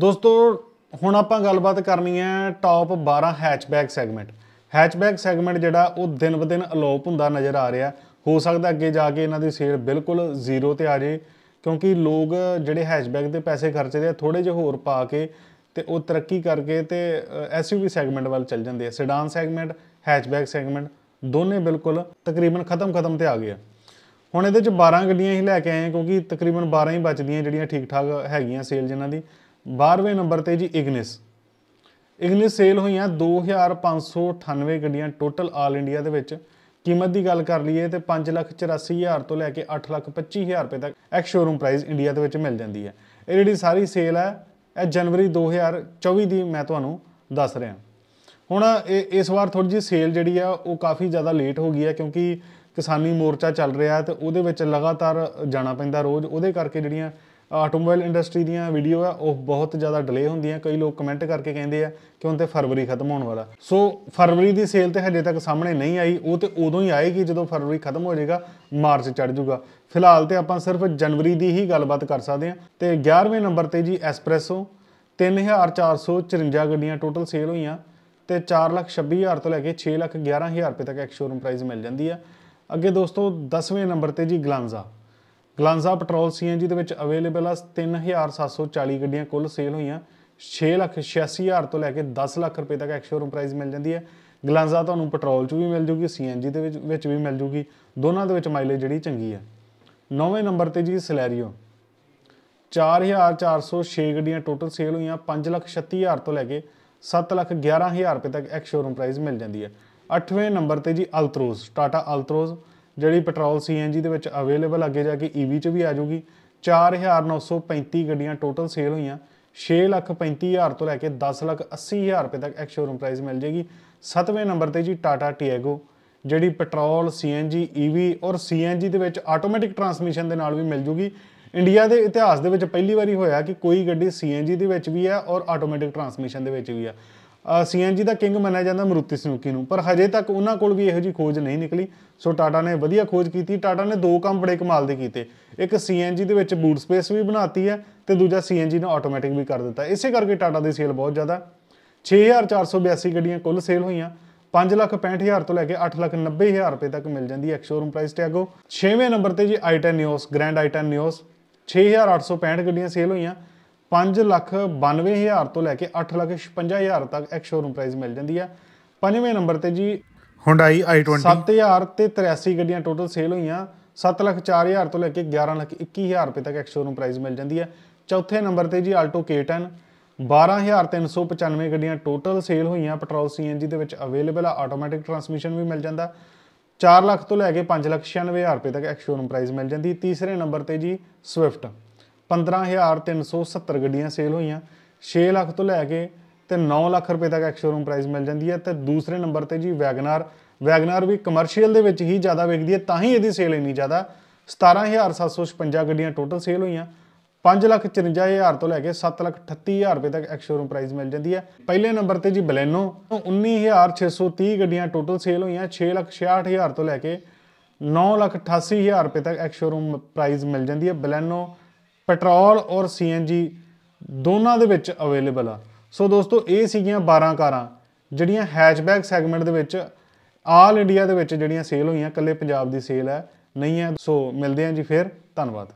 ਦੋਸਤੋ ਹੁਣ ਆਪਾਂ ਗੱਲਬਾਤ ਕਰਨੀ ਹੈ top 12 hatchback segment hatchback segment ਜਿਹੜਾ ਉਹ ਦਿਨ ਦਿਨ ਅਲੋਪ ਹੁੰਦਾ ਨਜ਼ਰ ਆ ਰਿਹਾ ਹੋ ਸਕਦਾ ਅੱਗੇ ਜਾ ਕੇ ਇਹਨਾਂ ਦੀ ਸੇਲ ਬਿਲਕੁਲ ਜ਼ੀਰੋ ਤੇ ਆ ਜੇ ਕਿਉਂਕਿ ਲੋਕ ਜਿਹੜੇ ਹੈਚਬੈਕ ਦੇ ਪੈਸੇ ਖਰਚਦੇ ਆ ਥੋੜੇ ਜਿਹਾ ਹੋਰ ਪਾ ਕੇ ਤੇ ਉਹ ਤਰੱਕੀ ਕਰਕੇ ਤੇ ਐਸਯੂਵੀ ਸੈਗਮੈਂਟ ਵੱਲ ਚੱਲ ਜਾਂਦੇ ਆ ਸੈਡਾਨ ਸੈਗਮੈਂਟ ਹੈਚਬੈਕ ਸੈਗਮੈਂਟ ਦੋਨੇ ਬਿਲਕੁਲ ਤਕਰੀਬਨ ਖਤਮ ਖਤਮ ਤੇ ਆ ਗਏ ਆ ਹੁਣ ਇਹਦੇ ਚ 12 ਗੱਡੀਆਂ ਹੀ ਲੈ ਕੇ ਆਏ ਕਿਉਂਕਿ ਤਕਰੀਬਨ 12 ਹੀ ਬਚਦੀਆਂ ਜਿਹੜੀਆਂ ਠੀਕ ਠਾਕ ਹੈਗੀਆਂ ਸੇਲ ਜਿਨ੍ਹਾਂ ਦੀ 12ਵੇਂ ਨੰਬਰ ਤੇ ਜੀ ਇਗਨਿਸ ਇਗਨਿਸ ਸੇਲ ਹੋਈਆਂ 2598 ਗੱਡੀਆਂ ਟੋਟਲ ਆਲ ਇੰਡੀਆ ਦੇ ਵਿੱਚ ਕੀਮਤ ਦੀ ਗੱਲ ਕਰ ਲਈਏ ਤੇ 584000 ਤੋਂ ਲੈ ਕੇ 825000 ਰੁਪਏ ਤੱਕ ਐਕ ਸ਼ੋਰੂਮ ਪ੍ਰਾਈਸ ਇੰਡੀਆ ਦੇ ਵਿੱਚ ਮਿਲ ਜਾਂਦੀ ਹੈ ਇਹ ਜਿਹੜੀ ਸਾਰੀ ਸੇਲ ਹੈ ਇਹ ਜਨਵਰੀ 2024 ਦੀ ਮੈਂ ਤੁਹਾਨੂੰ ਦੱਸ ਰਿਹਾ ਹੁਣ ਇਸ ਵਾਰ ਥੋੜੀ ਜੀ ਸੇਲ ਜਿਹੜੀ ਆ ਉਹ ਕਾਫੀ ਜ਼ਿਆਦਾ ਲੇਟ ਹੋ ਗਈ ਹੈ ਕਿਉਂਕਿ ਕਿਸਾਨੀ ਮੋਰਚਾ ਚੱਲ ਰਿਹਾ ਤੇ ਉਹਦੇ ਵਿੱਚ ਲਗਾਤਾਰ ਜਾਣਾ ਪੈਂਦਾ ਰੋਜ਼ ਉਹਦੇ ਕਰਕੇ ਜਿਹੜੀਆਂ ਆਟੋਮੋਬਾਈਲ ਇੰਡਸਟਰੀ ਦੀਆਂ ਵੀਡੀਓ ਆ ਉਹ ਬਹੁਤ ਜ਼ਿਆਦਾ ਡਿਲੇ ਹੁੰਦੀਆਂ ਕਈ ਲੋਕ ਕਮੈਂਟ ਕਰਕੇ ਕਹਿੰਦੇ ਆ ਕਿ ਹੁਣ ਤੇ ਫਰਵਰੀ ਖਤਮ ਹੋਣ ਵਾਲਾ ਸੋ ਫਰਵਰੀ ਦੀ ਸੇਲ ਤੇ ਹਜੇ ਤੱਕ ਸਾਹਮਣੇ ਨਹੀਂ ਆਈ ਉਹ ਤੇ ਉਦੋਂ ਹੀ ਆਏਗੀ ਜਦੋਂ ਫਰਵਰੀ ਖਤਮ ਹੋ ਜਾਏਗਾ ਮਾਰਚ ਚੜ ਜਾਊਗਾ ਫਿਲਹਾਲ ਤੇ ਆਪਾਂ ਸਿਰਫ ਜਨਵਰੀ ਦੀ ਹੀ ਗੱਲਬਾਤ ਕਰ ਸਕਦੇ ਆ ਤੇ 11ਵੇਂ ਨੰਬਰ ਤੇ ਜੀ ਐਸਪ੍ਰੈਸੋ 3454 ਗੱਡੀਆਂ ਟੋਟਲ ਸੇਲ ਹੋਈਆਂ ਤੇ 426000 ਤੋਂ ਲੈ ਕੇ 611000 ਰੁਪਏ ਤੱਕ ਐਕਸ ਸ਼ੋਰੂਮ ਪ੍ਰਾਈਸ ਮਿਲ ਜਾਂਦੀ ਆ ਅੱਗੇ ਦੋਸਤੋ 10ਵੇਂ ਨੰਬਰ ਤੇ ਜੀ ਗਲਾਂਜ਼ਾ ਗਲਾਂਜ਼ਾ ਪੈਟਰੋਲ ਸੀਐਨਜੀ ਦੇ ਵਿੱਚ ਅਵੇਲੇਬਲ ਆ 3740 ਗੱਡੀਆਂ ਕੁੱਲ ਸੇਲ ਹੋਈਆਂ 6 ਲੱਖ 86000 ਤੋਂ ਲੈ ਕੇ 10 ਲੱਖ ਰੁਪਏ ਤੱਕ ਐਕਸ਼ੋਰੂਮ ਪ੍ਰਾਈਸ ਮਿਲ ਜਾਂਦੀ ਹੈ ਗਲਾਂਜ਼ਾ ਤੁਹਾਨੂੰ ਪੈਟਰੋਲ 'ਚ ਵੀ ਮਿਲ ਜੂਗੀ ਸੀਐਨਜੀ ਦੇ ਵਿੱਚ ਵਿੱਚ ਵੀ ਮਿਲ ਜੂਗੀ ਦੋਨਾਂ ਦੇ ਵਿੱਚ ਮਾਈਲੇਜ ਜਿਹੜੀ ਚੰਗੀ ਹੈ ਨੌਵੇਂ ਨੰਬਰ ਤੇ ਜੀ ਸਲੈਰੀਓ 4406 ਗੱਡੀਆਂ ਟੋਟਲ ਸੇਲ ਹੋਈਆਂ 536000 ਤੋਂ ਲੈ ਕੇ 711000 ਰੁਪਏ ਤੱਕ ਐਕਸ ਸ਼ੋਰੂਮ ਪ੍ਰਾਈਸ ਮਿਲ ਜਾਂਦੀ ਹੈ 8ਵੇਂ ਨੰਬਰ ਤੇ ਜੀ ਅਲਟਰੋਜ਼ ਟਾਟਾ ਅਲਟਰੋਜ਼ ਜਿਹੜੀ ਪੈਟਰੋਲ ਸੀਐਨਜੀ ਦੇ ਵਿੱਚ ਅਵੇਲੇਬਲ ਅੱਗੇ ਜਾ ਕੇ ਈਵੀ 'ਚ ਵੀ ਆ ਜਾਊਗੀ 4935 ਗੱਡੀਆਂ ਟੋਟਲ ਸੇਲ ਹੋਈਆਂ 635000 ਤੋਂ ਲੈ ਕੇ 1080000 ਰੁਪਏ ਤੱਕ ਐਕਸ ਸ਼ੋਰੂਮ ਪ੍ਰਾਈਸ ਮਿਲ ਜੇਗੀ 7ਵੇਂ ਨੰਬਰ ਤੇ ਜੀ ਟਾਟਾ ਟੀਐਗੋ ਜਿਹੜੀ ਪੈਟਰੋਲ ਸੀਐਨਜੀ ਈਵੀ ਔਰ ਸੀਐਨਜੀ ਦੇ ਵਿੱਚ ਆਟੋਮੈਟਿਕ ਟਰਾਂਸਮਿਸ਼ਨ ਦੇ ਨਾਲ ਵੀ ਮਿਲ ਜੂਗੀ ਇੰਡੀਆ ਦੇ ਇਤਿਹਾਸ ਦੇ ਵਿੱਚ ਪਹਿਲੀ ਵਾਰੀ ਹੋਇਆ ਕਿ ਕੋਈ ਗੱਡੀ ਸੀਐਨਜੀ ਦੇ ਵਿੱਚ ਵੀ ਹੈ ਔਰ ਆਟੋਮੈਟਿਕ ਟਰਾਂਸਮਿਸ਼ਨ ਦੇ ਵਿੱਚ ਵੀ ਹੈ ਸੀਐਨਜੀ ਦਾ ਕਿੰਗ ਮੰਨਿਆ ਜਾਂਦਾ ਮਰੂਤੀ ਸੁਜ਼ੂਕੀ ਨੂੰ ਪਰ ਹਜੇ ਤੱਕ ਉਹਨਾਂ ਕੋਲ ਵੀ ਇਹੋ ਜੀ ਖੋਜ ਨਹੀਂ ਨਿਕਲੀ ਸੋ ਟਾਟਾ ਨੇ ਵਧੀਆ ਖੋਜ ਕੀਤੀ ਟਾਟਾ ਨੇ ਦੋ ਕੰਮ ਬੜੇ ਕਮਾਲ ਦੇ ਕੀਤੇ ਇੱਕ ਸੀਐਨਜੀ ਦੇ ਵਿੱਚ ਬੂਟ ਸਪੇਸ ਵੀ ਬਣਾਤੀ ਹੈ ਤੇ ਦੂਜਾ ਸੀਐਨਜੀ ਨੇ ਆਟੋਮੈਟਿਕ ਵੀ ਕਰ ਦਿੱਤਾ ਇਸੇ ਕਰਕੇ ਟਾਟਾ ਦੀ ਸੇਲ ਬਹੁਤ ਜ਼ਿਆਦਾ 6482 ਗੱਡੀਆਂ ਕੁੱਲ ਸੇਲ ਹੋਈਆਂ 565000 ਤੋਂ ਲੈ ਕੇ 890000 ਰੁਪਏ ਤੱਕ ਮਿਲ ਜਾਂਦੀ ਹੈ ਸ਼ੋਰੂਮ ਪ੍ਰਾਈਸ ਟੈਗੋ 6ਵੇਂ ਨੰਬਰ ਤੇ ਜੀ i10 ਗ੍ਰੈਂਡ i10 6865 ਗੱਡੀਆਂ ਸੇਲ ਹੋਈਆਂ 5 ਲੱਖ ਤੋਂ ਲੈ ਕੇ 8 ਲੱਖ ਤੱਕ ਇੱਕ ਸ਼ੋਰੂਮ ਪ੍ਰਾਈਸ ਮਿਲ ਜਾਂਦੀ ਹੈ ਪੰਜਵੇਂ ਨੰਬਰ ਤੇ ਜੀ Hyundai i20 7000 ਤੇ 83 ਗੱਡੀਆਂ ਟੋਟਲ ਸੇਲ ਹੋਈਆਂ 7 ਲੱਖ ਤੋਂ ਲੈ ਕੇ 11 ਲੱਖ ਰੁਪਏ ਤੱਕ ਇੱਕ ਸ਼ੋਰੂਮ ਪ੍ਰਾਈਸ ਮਿਲ ਜਾਂਦੀ ਹੈ ਚੌਥੇ ਨੰਬਰ ਤੇ ਜੀ Alto K10 12395 ਗੱਡੀਆਂ ਟੋਟਲ ਸੇਲ ਹੋਈਆਂ ਪੈਟਰੋਲ CNG ਦੇ ਵਿੱਚ ਅਵੇਲੇਬਲ ਆ ਆਟੋਮੈਟਿਕ ਟਰਾਂਸਮਿਸ਼ਨ ਵੀ ਮਿਲ ਜਾਂਦਾ 4 ਲੱਖ ਤੋਂ ਲੈ ਕੇ 5 ਲੱਖ ਰੁਪਏ ਤੱਕ ਇੱਕ ਸ਼ੋਰੂਮ ਪ੍ਰਾਈਸ ਮਿਲ ਜਾਂਦੀ ਤੀਸਰੇ ਨੰਬਰ ਤੇ ਜੀ Swift 15370 ਗੱਡੀਆਂ ਸੇਲ ਹੋਈਆਂ 6 ਲੱਖ ਤੋਂ ਲੈ ਕੇ ਤੇ 9 ਲੱਖ ਰੁਪਏ ਤੱਕ ਐਕਸ ਸ਼ੋਰੂਮ ਪ੍ਰਾਈਸ ਮਿਲ ਜਾਂਦੀ ਹੈ ਤੇ ਦੂਸਰੇ ਨੰਬਰ ਤੇ ਜੀ ਵੈਗਨਰ ਵੈਗਨਰ ਵੀ ਕਮਰਸ਼ੀਅਲ ਦੇ ਵਿੱਚ ਹੀ ਜ਼ਿਆਦਾ ਵਿਕਦੀ ਹੈ ਤਾਂ ਹੀ ਇਹਦੀ ਸੇਲ ਇੰਨੀ ਜ਼ਿਆਦਾ 17756 ਗੱਡੀਆਂ ਟੋਟਲ ਸੇਲ ਹੋਈਆਂ 554000 ਤੋਂ ਲੈ ਕੇ 738000 ਰੁਪਏ ਤੱਕ ਐਕਸ ਸ਼ੋਰੂਮ ਪ੍ਰਾਈਸ ਮਿਲ ਜਾਂਦੀ ਹੈ ਪਹਿਲੇ ਨੰਬਰ ਤੇ ਜੀ ਬਲੈਨੋ 19630 ਗੱਡੀਆਂ ਟੋਟਲ ਸੇਲ ਹੋਈਆਂ 666000 ਤੋਂ ਲੈ ਕੇ 988000 ਰੁਪਏ ਤੱਕ ਐਕਸ ਸ਼ੋਰੂਮ ਪ੍ਰਾਈਸ ਮਿਲ ਜਾਂਦੀ ਹੈ ਬਲੈਨੋ ਪੈਟਰੋਲ ਔਰ ਸੀਐਨਜੀ ਦੋਨਾਂ ਦੇ ਵਿੱਚ ਅਵੇਲੇਬਲ ਆ ਸੋ ਦੋਸਤੋ ਇਹ ਸੀਗੀਆਂ 12 ਕਾਰਾਂ ਜਿਹੜੀਆਂ ਹੈਚਬੈਕ ਸੈਗਮੈਂਟ ਦੇ ਵਿੱਚ ਆਲ ਇੰਡੀਆ ਦੇ ਵਿੱਚ ਜਿਹੜੀਆਂ ਸੇਲ ਹੋਈਆਂ ਕੱਲੇ ਪੰਜਾਬ ਦੀ ਸੇਲ ਹੈ ਨਹੀਂ ਹੈ ਸੋ ਮਿਲਦੇ ਆਂ ਜੀ ਫਿਰ ਧੰਨਵਾਦ